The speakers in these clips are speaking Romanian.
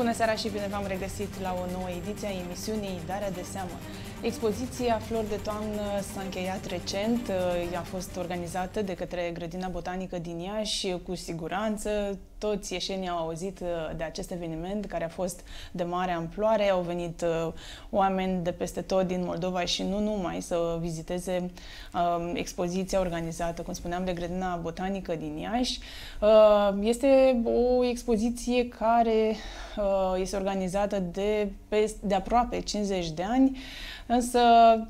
Bună seara și bine v-am regăsit la o nouă ediție a emisiunii Darea de Seamă. Expoziția Flori de Toamnă s-a încheiat recent, uh, a fost organizată de către Grădina Botanică din Iași. Uh, cu siguranță toți ieșenii au auzit uh, de acest eveniment care a fost de mare amploare. Au venit oameni de peste tot din Moldova și nu numai să viziteze um, expoziția organizată, cum spuneam, de Grădina Botanică din Iași. Este o expoziție care este organizată de, de aproape 50 de ani. Însă,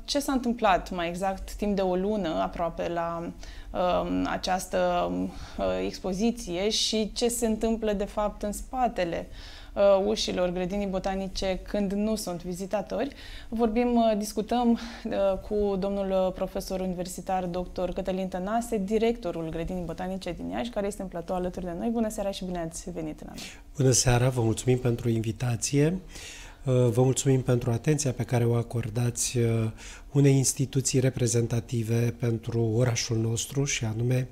ce s-a întâmplat mai exact timp de o lună aproape la uh, această uh, expoziție și ce se întâmplă de fapt în spatele uh, ușilor grădinii botanice când nu sunt vizitatori. Vorbim, uh, discutăm uh, cu domnul profesor universitar dr. Cătălin Tănase, directorul grădinii botanice din Iași, care este în platou alături de noi. Bună seara și bine ați venit! la noi. Bună seara, vă mulțumim pentru invitație. Uh, Uh, vă mulțumim pentru atenția pe care o acordați uh, unei instituții reprezentative pentru orașul nostru și anume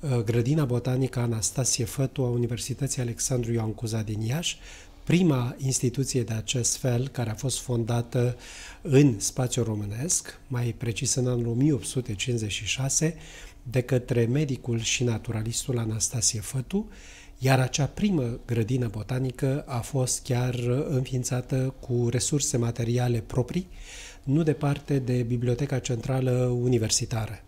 uh, Grădina Botanică Anastasie Fătu a Universității Alexandru Ioan Cuza din Iași, prima instituție de acest fel care a fost fondată în spațiu românesc, mai precis în anul 1856, de către medicul și naturalistul Anastasie Fătu, iar acea primă grădină botanică a fost chiar înființată cu resurse materiale proprii, nu departe de Biblioteca Centrală Universitară.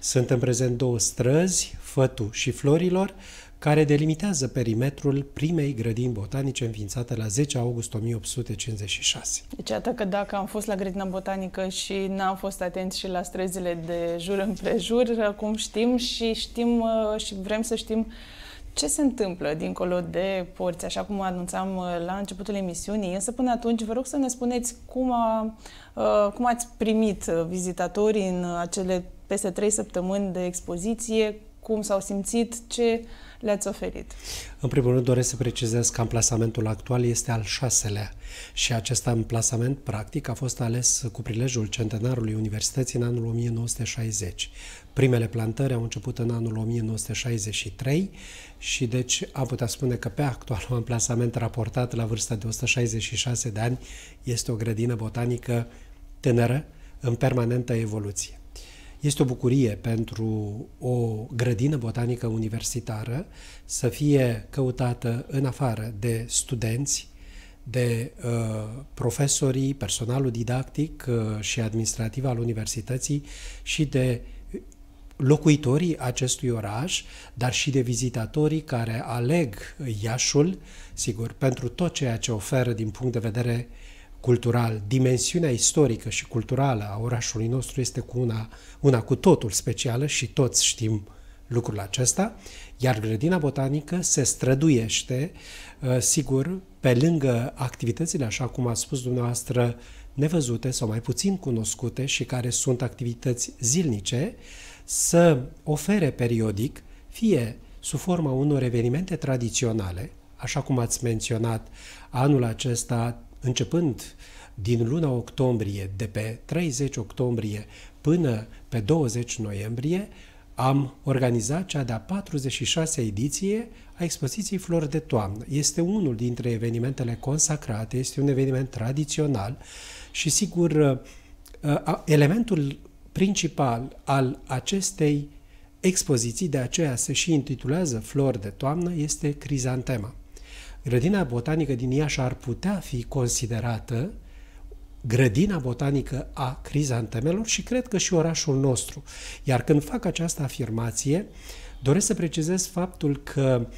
Sunt în prezent două străzi, Fătu și Florilor, care delimitează perimetrul primei grădini botanice înființate la 10 august 1856. Deci, atât că dacă am fost la grădina botanică și n-am fost atenți și la străzile de jur împrejur, cum știm și știm uh, și vrem să știm uh, ce se întâmplă dincolo de porți, așa cum anunțam uh, la începutul emisiunii. Însă până atunci vă rog să ne spuneți cum, a, uh, cum ați primit uh, vizitatorii în acele peste trei săptămâni de expoziție, cum s-au simțit, ce le-ați oferit. În primul rând doresc să precizez că amplasamentul actual este al șaselea și acest amplasament practic a fost ales cu prilejul centenarului Universității în anul 1960. Primele plantări au început în anul 1963 și deci am putea spune că pe actualul amplasament raportat la vârsta de 166 de ani este o grădină botanică tânără, în permanentă evoluție. Este o bucurie pentru o grădină botanică universitară să fie căutată în afară de studenți, de uh, profesorii, personalul didactic uh, și administrativ al universității și de locuitorii acestui oraș, dar și de vizitatorii care aleg Iașul, sigur, pentru tot ceea ce oferă din punct de vedere uh, cultural, dimensiunea istorică și culturală a orașului nostru este cu una, una cu totul specială și toți știm lucrul acesta, iar grădina botanică se străduiește, uh, sigur, pe lângă activitățile, așa cum a spus dumneavoastră, nevăzute sau mai puțin cunoscute și care sunt activități zilnice, să ofere periodic, fie sub forma unor evenimente tradiționale, așa cum ați menționat, anul acesta începând din luna octombrie, de pe 30 octombrie până pe 20 noiembrie, am organizat cea de-a 46-a ediție a expoziției Flori de Toamnă. Este unul dintre evenimentele consacrate, este un eveniment tradițional și, sigur, uh, uh, elementul principal al acestei expoziții, de aceea se și intitulează Flori de Toamnă, este crizantema. Grădina botanică din Iași ar putea fi considerată grădina botanică a crizantemelor și cred că și orașul nostru. Iar când fac această afirmație, doresc să precizez faptul că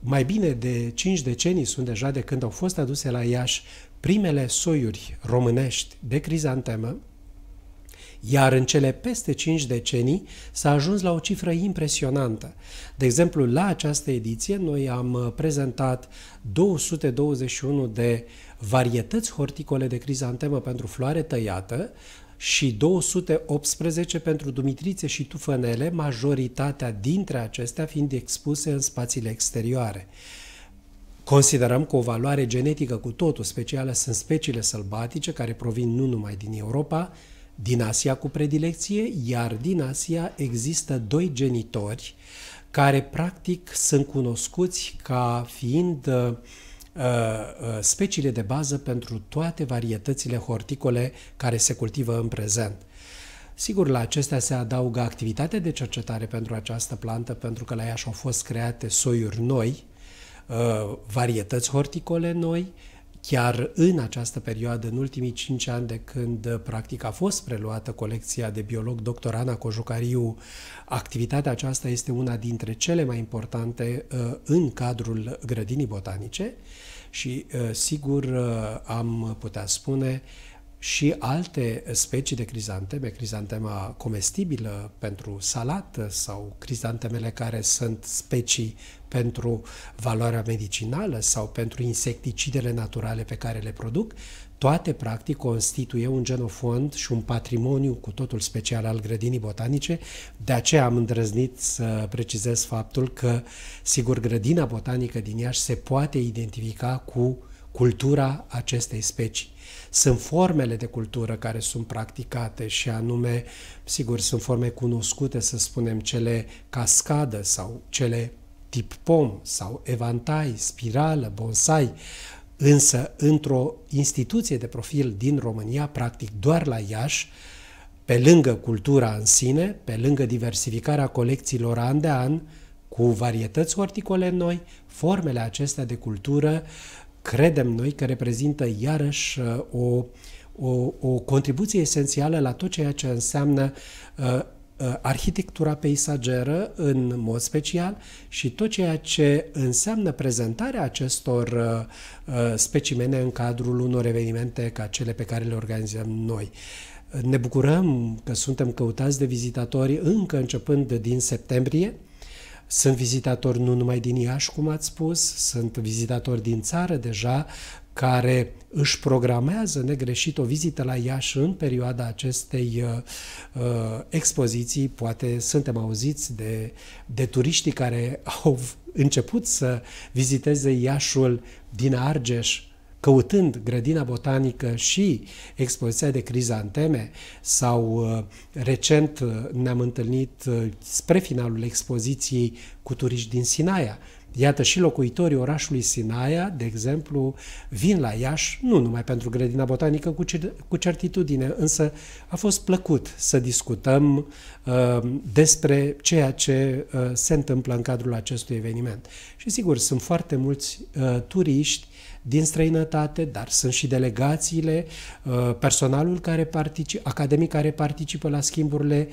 mai bine de 5 decenii sunt deja de când au fost aduse la Iași primele soiuri românești de crizantemă, iar în cele peste 5 decenii s-a ajuns la o cifră impresionantă. De exemplu, la această ediție noi am uh, prezentat 221 de varietăți horticole de crizantemă pentru floare tăiată, și 218 pentru dumitrițe și tufănele, majoritatea dintre acestea fiind expuse în spațiile exterioare. Considerăm că o valoare genetică cu totul specială sunt speciile sălbatice care provin nu numai din Europa, din Asia cu predilecție, iar din Asia există doi genitori care practic sunt cunoscuți ca fiind uh, uh, speciile de bază pentru toate varietățile horticole care se cultivă în prezent. Sigur, la acestea se adaugă activitatea de cercetare pentru această plantă, pentru că la ea și au fost create soiuri noi, uh, varietăți horticole noi, Chiar în această perioadă, în ultimii cinci ani de când uh, practic a fost preluată colecția de biolog dr. Ana Cojucariu, activitatea aceasta este una dintre cele mai importante uh, în cadrul grădinii botanice și uh, sigur am putea spune și alte specii de crizanteme, crizantema comestibilă pentru salată sau crizantemele care sunt specii pentru valoarea medicinală sau pentru insecticidele naturale pe care le produc, toate practic constituie un genofond și un patrimoniu cu totul special al grădinii botanice, de aceea am îndrăznit să precizez faptul că, sigur, grădina botanică din Iași se poate identifica cu uh, cultura acestei specii. Sunt formele de cultură care sunt practicate și anume, sigur, sunt forme cunoscute, să spunem, cele cascadă sau cele tip pom sau evantai, spirală, bonsai, însă într-o instituție de profil din România, practic doar la Iași, pe lângă cultura în sine, pe lângă diversificarea colecțiilor an de an, cu varietăți horticole noi, formele acestea de cultură uh, credem noi că reprezintă iarăși uh, o, o, o contribuție esențială la tot ceea ce înseamnă uh, uh, arhitectura peisageră în mod special și tot ceea ce înseamnă prezentarea acestor uh, specimene în cadrul unor evenimente ca cele pe care le organizăm noi. Ne bucurăm că suntem căutați de vizitatori încă începând din septembrie, sunt vizitatori nu numai din Iași, cum ați spus, sunt vizitatori din țară deja, care își programează negreșit o vizită la Iași în perioada acestei uh, uh expoziții. Poate suntem auziți de, de turiștii care au început să viziteze Iașul din Argeș, căutând grădina botanică și expoziția de crizanteme sau uh, recent uh, ne-am întâlnit uh, spre finalul expoziției cu turiști din Sinaia. Iată și locuitorii orașului Sinaia, de exemplu, vin la Iași, nu numai pentru grădina botanică cu, certitudine, însă a fost plăcut să discutăm uh, despre ceea ce uh, se întâmplă în cadrul acestui eveniment. Și sigur, sunt foarte mulți uh, turiști din străinătate, dar sunt și delegațiile, uh, personalul care participă, academic care participă la schimburile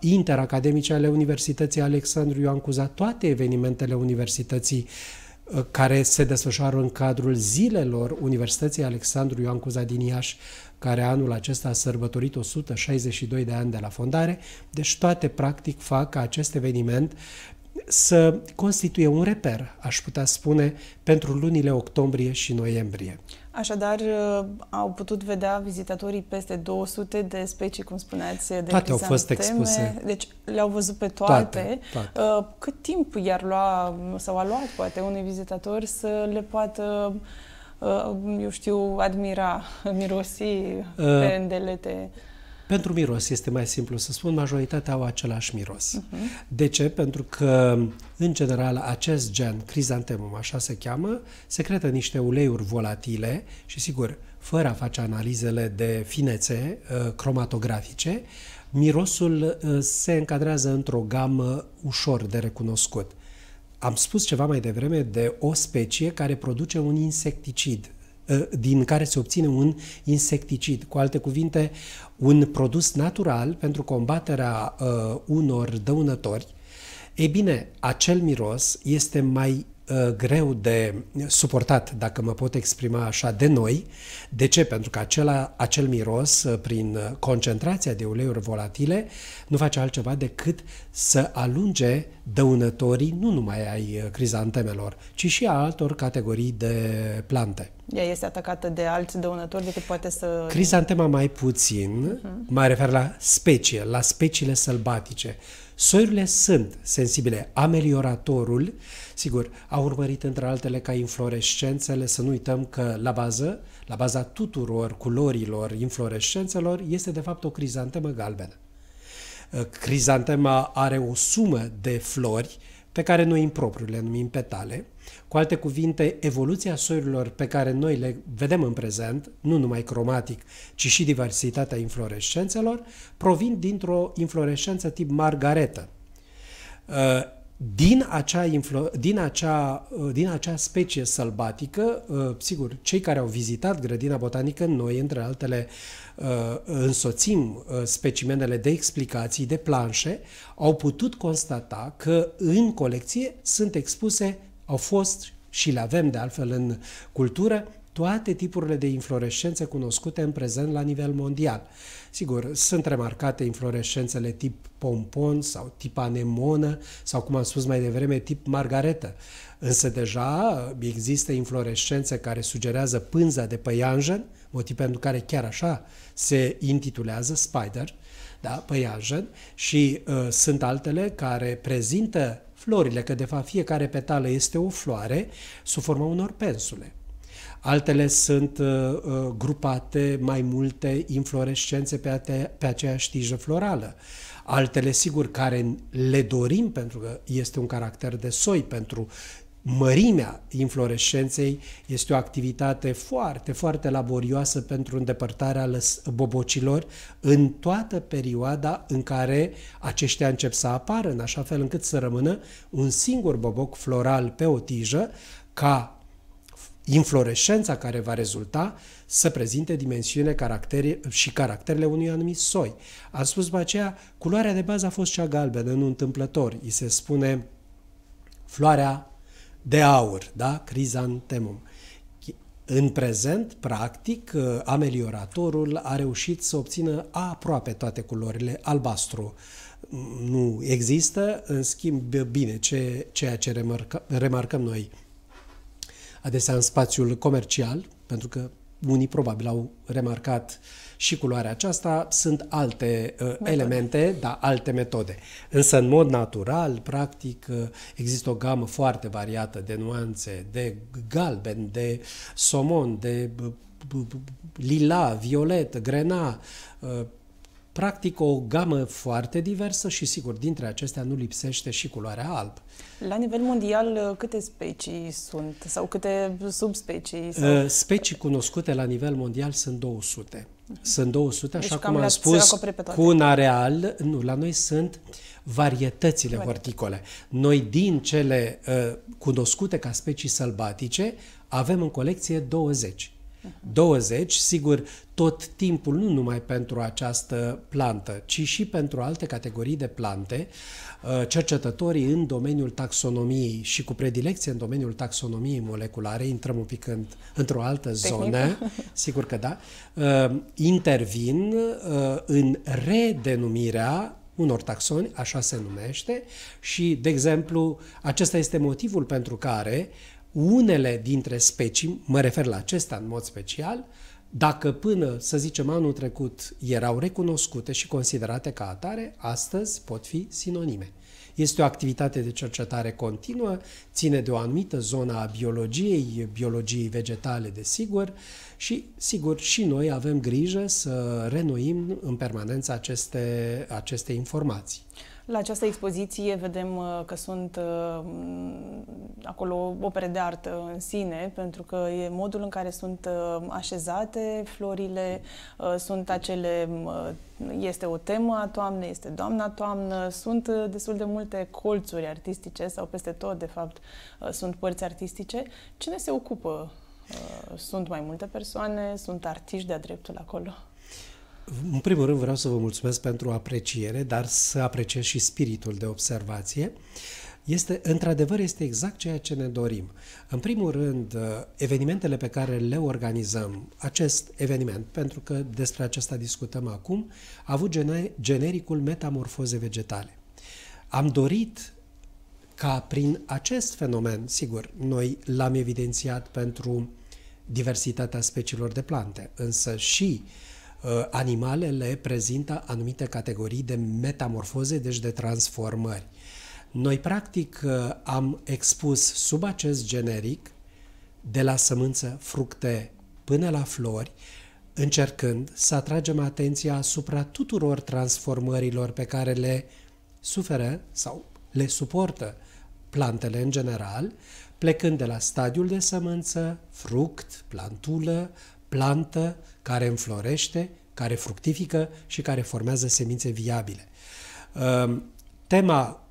interacademice ale Universității Alexandru Ioan Cuza, toate evenimentele Universității uh, care se desfășoară în cadrul zilelor Universității Alexandru Ioan Cuza din Iași, care anul acesta a sărbătorit 162 de ani de la fondare, deci toate practic fac ca acest eveniment să constituie un reper, aș putea spune, pentru lunile octombrie și noiembrie. Așadar, uh, au putut vedea vizitatorii peste 200 de specii, cum spuneați, de Toate au fost expuse. Deci le-au văzut pe toate. toate, toate. Uh, cât timp i-ar lua, sau a luat, poate, unui vizitator să le poată uh, eu știu, admira, mirosi uh, pe îndelete. Pentru miros este mai simplu să spun, majoritatea au același miros. Uh-huh. De ce? Pentru că, în general, acest gen, crizantemum, așa se cheamă, secretă niște uleiuri volatile și, sigur, fără a face analizele de finețe uh, cromatografice, mirosul uh, se încadrează într-o gamă ușor de recunoscut. Am spus ceva mai devreme de o specie care produce un insecticid Eh, din care se obține un insecticid. Cu alte cuvinte, un produs natural pentru combaterea eh, unor dăunători. E bine, acel miros este mai Uh, greu de suportat, dacă mă pot exprima așa, de noi. De ce? Pentru că acela, acel miros, uh, prin concentrația de uleiuri volatile, nu face altceva decât să alunge dăunătorii nu numai ai uh, crizantemelor, ci și a altor categorii de plante. Ea este atacată de alți dăunători decât poate să... Crizantema mai puțin, uh-huh. mă refer la specie, la speciile sălbatice. Soiurile sunt sensibile. Amelioratorul uh, Sigur, a urmărit între altele ca inflorescențele, să nu uităm că la bază, la baza tuturor culorilor inflorescențelor, este de fapt o crizantemă galbenă. Ă, crizantema are o sumă de flori pe care noi impropriu le numim petale. Cu alte cuvinte, evoluția soiurilor pe care noi le vedem în prezent, nu numai cromatic, ci și diversitatea inflorescențelor, provin dintr-o inflorescență tip margaretă. Ă, din acea, influ- din, acea, uh, din acea specie sălbatică, uh, sigur, cei care au vizitat grădina botanică, noi, între altele, uh, însoțim specimenele de explicații, de planșe, au putut constata că în colecție sunt expuse, au fost și le avem de altfel în cultură, toate tipurile de inflorescențe cunoscute în prezent la nivel mondial. Sigur, sunt remarcate inflorescențele tip pompon sau tip anemonă sau, cum am spus mai devreme, tip margaretă. Însă deja există inflorescențe care sugerează pânza de păianjen, motiv pentru care chiar așa se intitulează spider, da, păianjen, și uh, sunt altele care prezintă florile, că de fapt fiecare petală este o floare, sub forma unor pensule altele sunt uh, uh, grupate mai multe inflorescențe pe, ate, pe aceeași tijă florală. Altele, sigur, care le dorim pentru că este un caracter de soi pentru mărimea inflorescenței este o activitate foarte, foarte laborioasă pentru îndepărtarea bobocilor în toată perioada în care aceștia încep să apară, în așa fel încât să rămână un singur boboc floral pe o tijă, ca inflorescența care va rezulta să prezinte dimensiune caracteri- și caracterele unui anumit soi. A spus după aceea, culoarea de bază a fost cea galbenă, nu întâmplător. I se spune floarea de aur, da? Crizantemum. În prezent, practic, amelioratorul a reușit să obțină aproape toate culorile. Albastru nu există, în schimb, bine, ce, ceea ce remarcă, remarcăm noi – adesea în spațiul comercial, pentru că unii probabil au remarcat și culoarea aceasta, sunt alte uh, elemente, da, alte metode. Însă, în mod natural, practic, uh, există o gamă foarte variată de nuanțe, de galben, de somon, de lila, violet, grena, uh, practic o gamă foarte diversă și, sigur, dintre acestea nu lipsește și culoarea alb. La nivel mondial, câte specii sunt sau câte subspecii? Sau... Uh, specii cunoscute la nivel mondial sunt 200. Mhm. Sunt 200, așa deci cum am spus, cu un areal. Nu, la noi sunt varietățile Varietă. horticole. Noi, din cele uh, cunoscute ca specii sălbatice, avem în colecție 20. 20, sigur, tot timpul, nu numai pentru această plantă, ci și pentru alte categorii de plante, uh, cercetătorii în domeniul taxonomiei și cu predilecție în domeniul taxonomiei moleculare, intrăm un pic în, într-o altă Tehnică. zonă, sigur că da, uh, intervin uh, în redenumirea unor taxoni, așa se numește, și, de exemplu, acesta este motivul pentru care uh, unele dintre specii, mă refer la acesta în mod special, dacă până, să zicem, anul trecut erau recunoscute și considerate ca atare, astăzi pot fi sinonime. Este o activitate de cercetare continuă, ține de o anumită zonă a biologiei, biologiei vegetale, desigur, și, sigur, și noi avem grijă să renoim în permanență aceste, aceste informații. La această expoziție vedem uh, că sunt uh, acolo opere de artă în sine, pentru că e modul în care sunt uh, așezate florile, sunt acele, este o temă a toamnei, este doamna toamnă, sunt destul de multe colțuri artistice sau peste tot, de fapt, sunt părți artistice. Cine se ocupă? Sunt mai multe persoane, sunt artiști de-a dreptul acolo. În primul rând vreau să vă mulțumesc pentru apreciere, dar să apreciez și spiritul de observație. Este, într-adevăr, este exact ceea ce ne dorim. În primul rând, uh, evenimentele pe care le organizăm, acest eveniment, pentru că despre acesta discutăm acum, a avut genericul metamorfoze vegetale. Am dorit ca prin acest fenomen, sigur, noi l-am evidențiat pentru diversitatea speciilor de plante, însă și uh, Uh, animalele prezintă anumite categorii de metamorfoze, deci de transformări. Noi, practic, uh, am expus sub acest generic, de la sămânță, fructe până la flori, încercând să atragem atenția asupra tuturor transformărilor pe care le suferă sau le suportă plantele în general, plecând de la stadiul de sămânță, fruct, plantulă, plantă, care înflorește, care fructifică și care formează semințe viabile. Ehm, tema,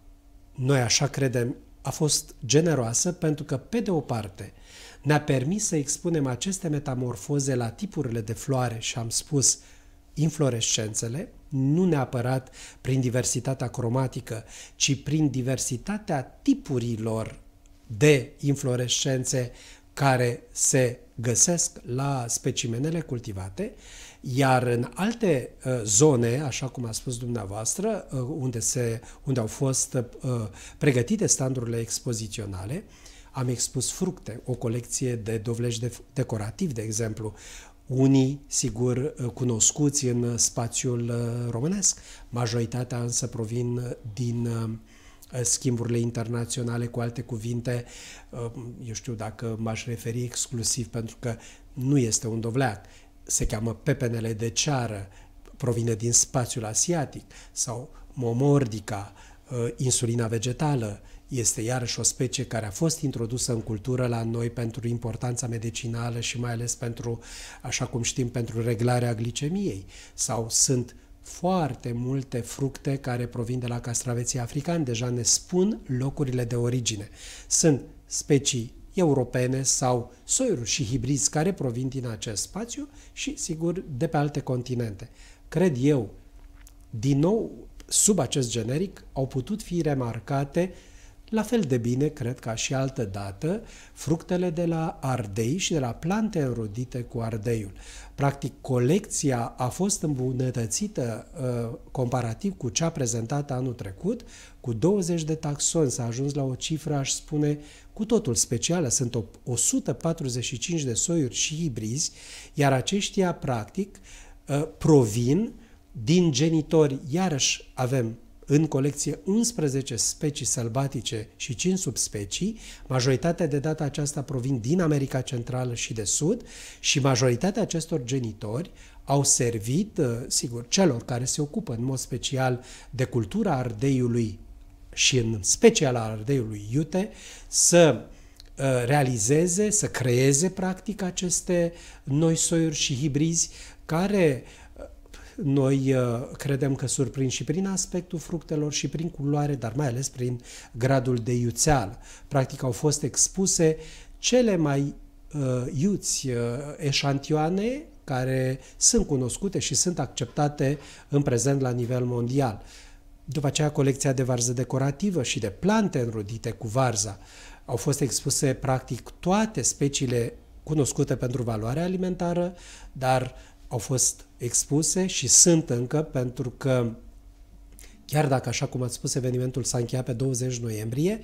noi așa credem, a fost generoasă pentru că, pe de o parte, ne-a permis să expunem aceste metamorfoze la tipurile de floare și am spus inflorescențele, nu neapărat prin diversitatea cromatică, ci prin diversitatea tipurilor de inflorescențe care se găsesc la specimenele cultivate, iar în alte uh, zone, așa cum a spus dumneavoastră, uh, unde, se, unde au fost uh, pregătite standurile expoziționale, am expus fructe, o colecție de dovleci de, decorativ, de exemplu, unii, sigur, cunoscuți în spațiul românesc, majoritatea însă provin din uh, Eh, schimburile internaționale, cu alte cuvinte, eh, eu știu dacă m-aș referi exclusiv pentru că nu este un dovleac, se cheamă pepenele de ceară, provine din spațiul asiatic, sau momordica, eh, insulina vegetală, este iarăși o specie care a fost introdusă în cultură la noi pentru importanța medicinală și mai ales pentru, așa cum știm, pentru reglarea glicemiei. Sau sunt foarte multe fructe care provin de la castraveții africani, deja ne spun locurile de origine. Sunt specii europene sau soiuri și hibrizi care provin din acest spațiu și, sigur, de pe alte continente. Cred eu, din nou, sub acest generic, au putut fi remarcate uh, la fel de bine, cred ca și altă dată, fructele de la ardei și de la plante înrodite cu ardeiul. Practic, colecția a fost îmbunătățită ă, comparativ cu cea prezentată anul trecut, cu 20 de taxoni s-a ajuns la o cifră, aș spune, cu totul specială. Sunt 145 de soiuri și hibrizi, iar aceștia, practic, ă, provin din genitori. Iarăși avem în colecție 11 specii sălbatice și 5 subspecii, majoritatea de data aceasta provin din America Centrală și de Sud și majoritatea acestor genitori au servit, uh, sigur, celor care se ocupă în mod special de cultura ardeiului și în special a ardeiului iute, să uh, realizeze, să creeze practic aceste noi soiuri și hibrizi care uh, noi uh, credem că surprind și prin aspectul fructelor și prin culoare, dar mai ales prin gradul de iuțeal. Practic au fost expuse cele mai uh, iuți uh, eșantioane care sunt cunoscute și sunt acceptate în prezent la nivel mondial. După aceea, colecția de varză decorativă și de plante înrudite cu varza. Au fost expuse practic toate speciile cunoscute pentru valoarea alimentară, dar au fost expuse și sunt încă pentru că chiar dacă, așa cum ați spus, evenimentul s-a încheiat pe 20 noiembrie,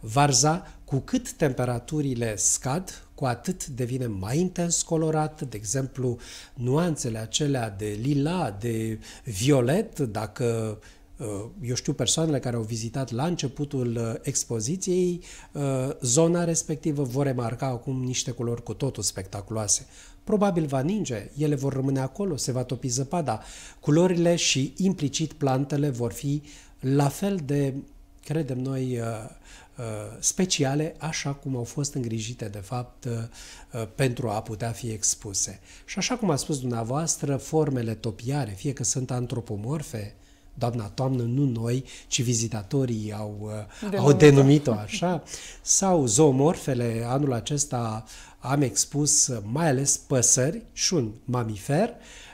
varza, cu cât temperaturile scad, cu atât devine mai intens colorat, de exemplu, nuanțele acelea de lila, de violet, dacă uh, eu știu persoanele care au vizitat la începutul uh, expoziției uh, zona respectivă vor remarca acum niște culori cu totul spectaculoase probabil va ninge, ele vor rămâne acolo, se va topi zăpada. Culorile și implicit plantele vor fi la fel de, credem noi, uh, uh, speciale, așa cum au fost îngrijite, de fapt, uh, pentru a putea fi expuse. Și așa cum a spus dumneavoastră, formele topiare, fie că sunt antropomorfe, doamna toamnă, nu noi, ci vizitatorii au, uh, denumit au denumit-o așa, sau zoomorfele, anul acesta am expus mai ales păsări și un mamifer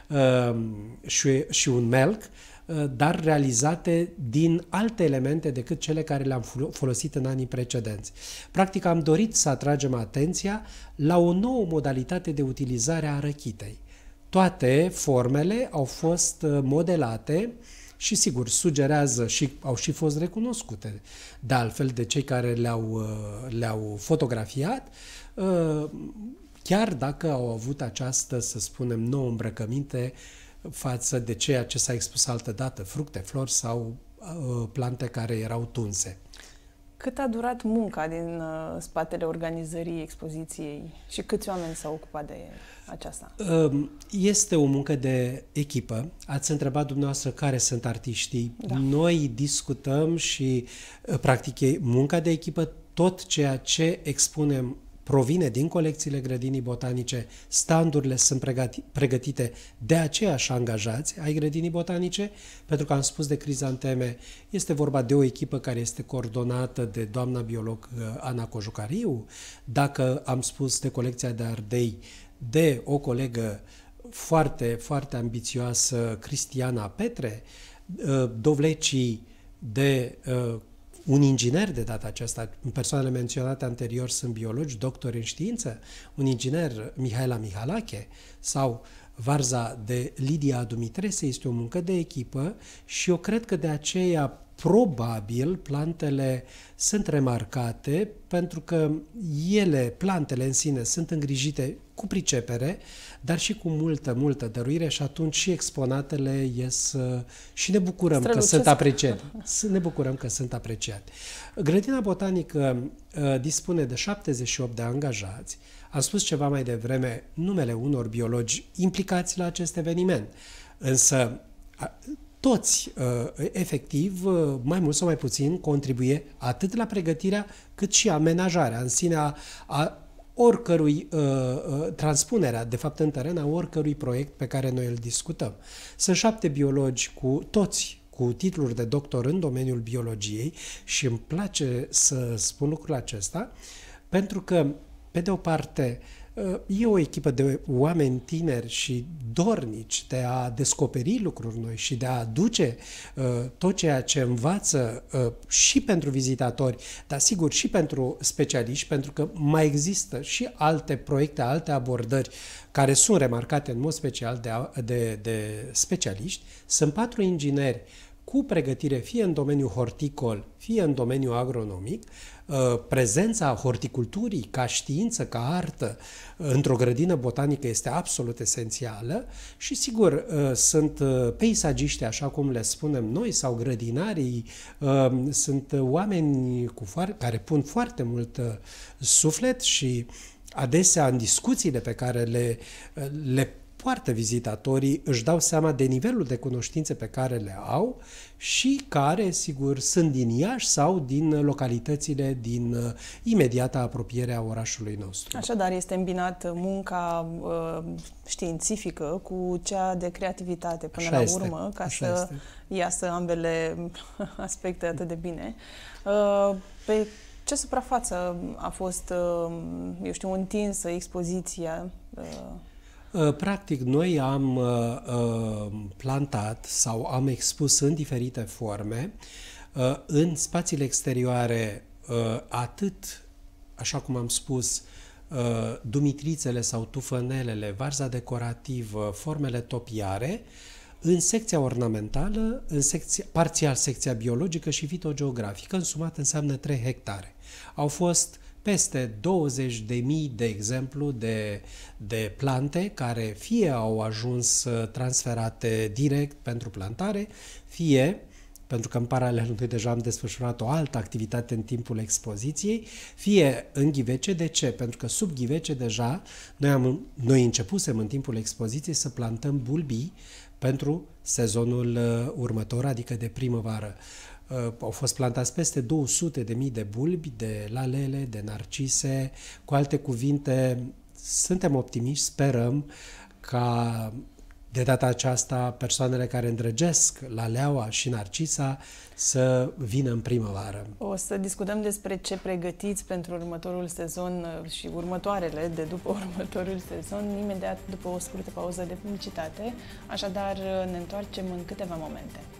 um, și, și un melc, uh, dar realizate din alte elemente decât cele care le-am folosit în anii precedenți. Practic am dorit să atragem atenția la o nouă modalitate de utilizare a răchitei. Toate formele au fost uh, modelate uh, și sigur, sugerează și au și fost recunoscute de altfel de cei care le-au, uh, le-au fotografiat, uh, chiar dacă au avut această, să spunem, nouă îmbrăcăminte față de ceea ce s-a expus altă dată, fructe, flori sau uh, plante care erau tunse. Cât a durat munca din uh, spatele organizării expoziției și câți oameni s-au ocupat de aceasta? Um, este o muncă de echipă. Ați întrebat dumneavoastră care sunt artiștii. Da. Noi discutăm și, uh, practic, munca de echipă, tot ceea ce expunem provine din colecțiile grădinii botanice, standurile sunt pregătite de aceiași angajați ai grădinii botanice, pentru că am spus de teme, este vorba de o echipă care este coordonată de doamna biolog uh, Ana Cojucariu, dacă am spus de colecția de ardei, de o colegă foarte, foarte ambițioasă, Cristiana Petre, uh, dovlecii de uh, un inginer de data aceasta, persoanele menționate anterior sunt biologi, doctori în știință, un inginer Mihaela Mihalache sau Varza de Lidia Dumitrese este o muncă de echipă și eu cred că de aceea Probabil plantele sunt remarcate pentru că ele, plantele în sine, sunt îngrijite cu pricepere, dar și cu multă, multă dăruire și atunci și exponatele ies uh, și ne bucurăm Strălucesc. că sunt apreciate. Ne bucurăm că sunt apreciate. Grădina botanică uh, dispune de 78 de angajați. Am spus ceva mai devreme numele unor biologi implicați la acest eveniment. Însă toți, uh, efectiv, uh, mai mult sau mai puțin, contribuie atât la pregătirea cât și amenajarea în sine a, a oricărui uh, uh, transpunerea, de fapt în teren, a oricărui proiect pe care noi îl discutăm. Sunt șapte biologi cu toți cu titluri de doctor în domeniul biologiei și îmi place să spun lucrul acesta pentru că, pe de o parte, uh, e o echipă de oameni tineri și dornici de a descoperi lucruri noi și de a aduce uh, tot ceea ce învață uh, și pentru vizitatori, dar sigur și pentru specialiști, pentru că mai există și alte proiecte, alte abordări care sunt remarcate în mod special de, de, de specialiști. Sunt patru ingineri uh, cu pregătire fie în domeniul horticol, fie în domeniul agronomic, ă, prezența horticulturii ca știință, ca artă ă, într-o grădină botanică este absolut esențială și sigur ă, sunt peisagiști, așa cum le spunem noi, sau grădinarii, sunt oameni cu foar- care pun foarte mult suflet și adesea în discuțiile pe care le, le poartă vizitatorii își dau seama de nivelul de cunoștințe pe care le au și care, sigur, sunt din Iași sau din localitățile din uh, imediata apropiere a orașului nostru. Așadar, este îmbinat munca uh, științifică cu cea de creativitate până Așa la este. urmă, ca Așa să este. iasă ambele aspecte atât de bine. Uh, pe ce suprafață a fost, eu știu, întinsă expoziția Uh, practic, noi am uh, uh, plantat sau am expus în diferite forme în spațiile exterioare atât, așa cum am spus, dumitrițele sau tufănelele, varza decorativă, formele topiare, în secția ornamentală, în secția, parțial secția biologică și fitogeografică, însumat înseamnă 3 hectare. Au fost peste 20.000 de exemplu de, de plante care fie au ajuns uh, transferate direct pentru plantare, fie pentru că în paralel noi deja am desfășurat o altă activitate în timpul expoziției, fie în ghivece. De ce? Pentru că sub ghivece deja noi, am, noi începusem în timpul expoziției să plantăm bulbii pentru sezonul uh, următor, adică de primăvară. Uh, Uh, au fost plantați peste 200 de mii de bulbi, de lalele, de narcise. Cu alte cuvinte, suntem optimiști, sperăm ca de data aceasta persoanele care îndrăgesc leaua și narcisa să vină în primăvară. O să discutăm despre ce pregătiți pentru următorul sezon uh, și următoarele de după următorul sezon, imediat după o scurtă pauză de publicitate. Așadar, uh, ne întoarcem în câteva momente.